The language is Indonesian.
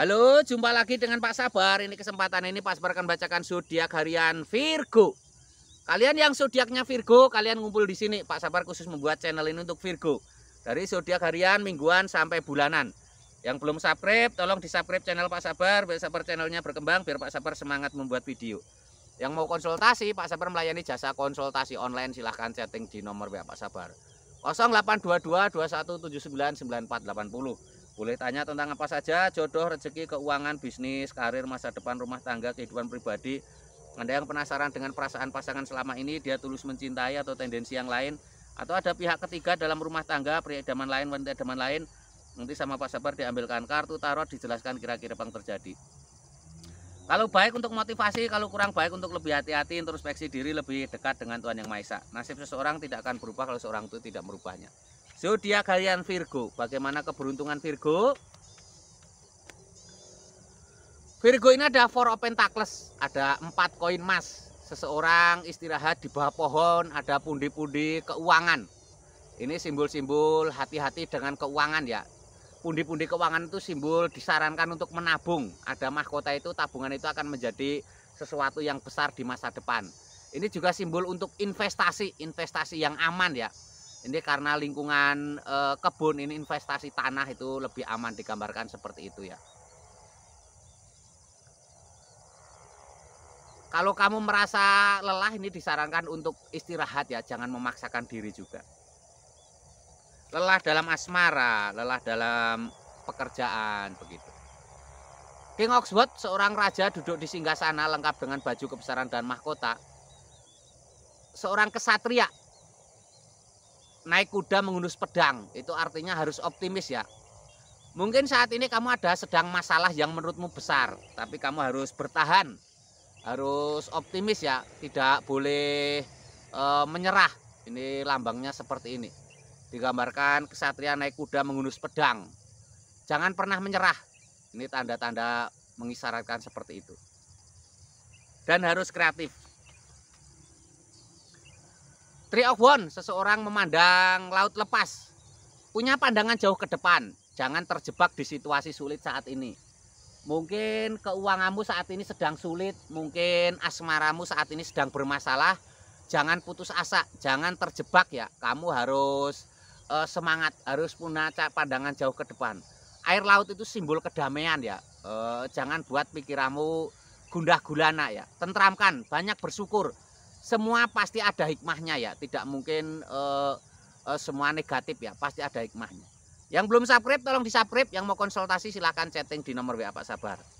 Halo, jumpa lagi dengan Pak Sabar. Ini kesempatan ini Pak Sabar akan bacakan zodiak harian Virgo. Kalian yang zodiaknya Virgo, kalian ngumpul di sini. Pak Sabar khusus membuat channel ini untuk Virgo. Dari zodiak harian mingguan sampai bulanan. Yang belum subscribe, tolong di-subscribe channel Pak Sabar biar Sabar channelnya berkembang biar Pak Sabar semangat membuat video. Yang mau konsultasi, Pak Sabar melayani jasa konsultasi online silahkan chatting di nomor WA Pak Sabar 0822 2179 9480 boleh tanya tentang apa saja, jodoh, rezeki, keuangan, bisnis, karir, masa depan, rumah tangga, kehidupan pribadi. Anda yang penasaran dengan perasaan pasangan selama ini, dia tulus mencintai atau tendensi yang lain, atau ada pihak ketiga dalam rumah tangga, pria idaman lain, wanita idaman lain, nanti sama Pak Sabar diambilkan kartu tarot, dijelaskan kira-kira bang terjadi. Kalau baik untuk motivasi, kalau kurang baik untuk lebih hati-hati, introspeksi diri lebih dekat dengan Tuhan Yang Maha Esa. Nasib seseorang tidak akan berubah kalau seorang itu tidak merubahnya. Zodiak kalian Virgo. Bagaimana keberuntungan Virgo? Virgo ini ada Four of Pentacles, ada empat koin emas. Seseorang istirahat di bawah pohon, ada pundi-pundi keuangan. Ini simbol-simbol hati-hati dengan keuangan ya. Pundi-pundi keuangan itu simbol disarankan untuk menabung. Ada mahkota itu tabungan itu akan menjadi sesuatu yang besar di masa depan. Ini juga simbol untuk investasi, investasi yang aman ya. Ini karena lingkungan e, kebun ini investasi tanah itu lebih aman digambarkan seperti itu ya. Kalau kamu merasa lelah ini disarankan untuk istirahat ya, jangan memaksakan diri juga. Lelah dalam asmara, lelah dalam pekerjaan begitu. King Oxford seorang raja duduk di singgah sana lengkap dengan baju kebesaran dan mahkota. Seorang kesatria naik kuda mengendus pedang itu artinya harus optimis ya mungkin saat ini kamu ada sedang masalah yang menurutmu besar tapi kamu harus bertahan harus optimis ya tidak boleh e, menyerah ini lambangnya seperti ini digambarkan kesatria naik kuda mengendus pedang jangan pernah menyerah ini tanda-tanda mengisyaratkan seperti itu dan harus kreatif Tree of One, seseorang memandang laut lepas. Punya pandangan jauh ke depan. Jangan terjebak di situasi sulit saat ini. Mungkin keuanganmu saat ini sedang sulit, mungkin asmaramu saat ini sedang bermasalah. Jangan putus asa, jangan terjebak ya. Kamu harus uh, semangat, harus punya pandangan jauh ke depan. Air laut itu simbol kedamaian ya. Uh, jangan buat pikiranmu gundah gulana ya. Tentramkan, banyak bersyukur semua pasti ada hikmahnya ya tidak mungkin uh, uh, semua negatif ya pasti ada hikmahnya yang belum subscribe tolong di subscribe yang mau konsultasi silahkan chatting di nomor WA Pak Sabar